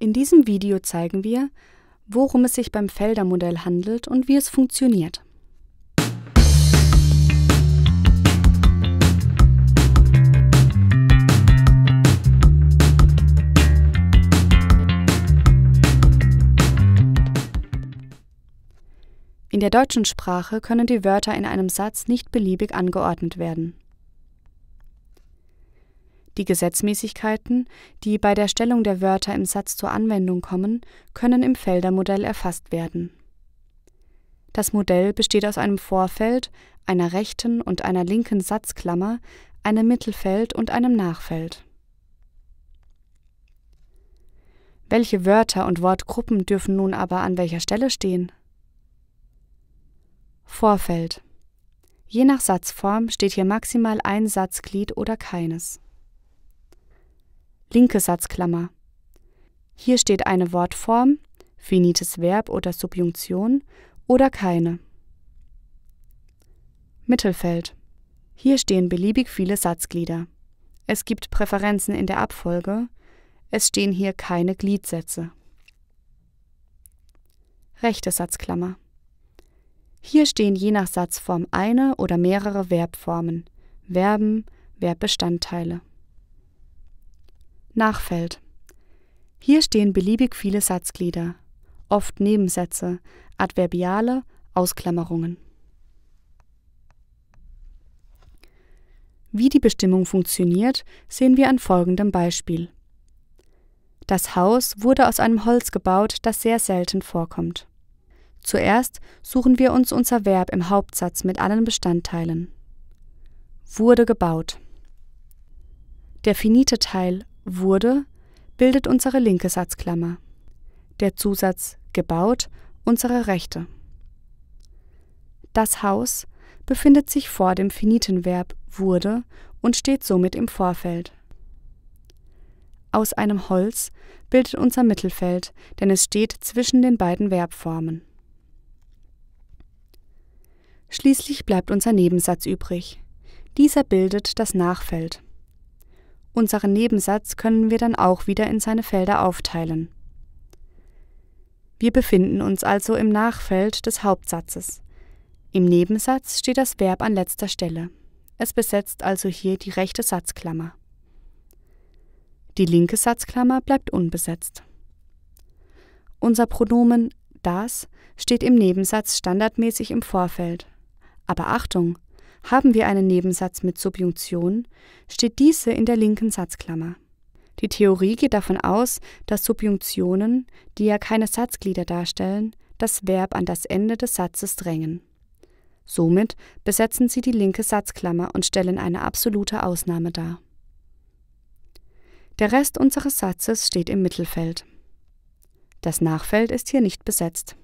In diesem Video zeigen wir, worum es sich beim Feldermodell handelt und wie es funktioniert. In der deutschen Sprache können die Wörter in einem Satz nicht beliebig angeordnet werden. Die Gesetzmäßigkeiten, die bei der Stellung der Wörter im Satz zur Anwendung kommen, können im Feldermodell erfasst werden. Das Modell besteht aus einem Vorfeld, einer rechten und einer linken Satzklammer, einem Mittelfeld und einem Nachfeld. Welche Wörter und Wortgruppen dürfen nun aber an welcher Stelle stehen? Vorfeld. Je nach Satzform steht hier maximal ein Satzglied oder keines linke Satzklammer. Hier steht eine Wortform, finites Verb oder Subjunktion oder keine. Mittelfeld. Hier stehen beliebig viele Satzglieder. Es gibt Präferenzen in der Abfolge. Es stehen hier keine Gliedsätze. Rechte Satzklammer. Hier stehen je nach Satzform eine oder mehrere Verbformen, Verben, Verbbestandteile. Nachfeld. Hier stehen beliebig viele Satzglieder, oft Nebensätze, Adverbiale, Ausklammerungen. Wie die Bestimmung funktioniert, sehen wir an folgendem Beispiel. Das Haus wurde aus einem Holz gebaut, das sehr selten vorkommt. Zuerst suchen wir uns unser Verb im Hauptsatz mit allen Bestandteilen. Wurde gebaut. Der finite Teil wurde bildet unsere linke Satzklammer, der Zusatz gebaut unsere rechte. Das Haus befindet sich vor dem Finitenverb wurde und steht somit im Vorfeld. Aus einem Holz bildet unser Mittelfeld, denn es steht zwischen den beiden Verbformen. Schließlich bleibt unser Nebensatz übrig. Dieser bildet das Nachfeld. Unseren Nebensatz können wir dann auch wieder in seine Felder aufteilen. Wir befinden uns also im Nachfeld des Hauptsatzes. Im Nebensatz steht das Verb an letzter Stelle. Es besetzt also hier die rechte Satzklammer. Die linke Satzklammer bleibt unbesetzt. Unser Pronomen das steht im Nebensatz standardmäßig im Vorfeld. Aber Achtung, haben wir einen Nebensatz mit Subjunktion, steht diese in der linken Satzklammer. Die Theorie geht davon aus, dass Subjunktionen, die ja keine Satzglieder darstellen, das Verb an das Ende des Satzes drängen. Somit besetzen sie die linke Satzklammer und stellen eine absolute Ausnahme dar. Der Rest unseres Satzes steht im Mittelfeld. Das Nachfeld ist hier nicht besetzt.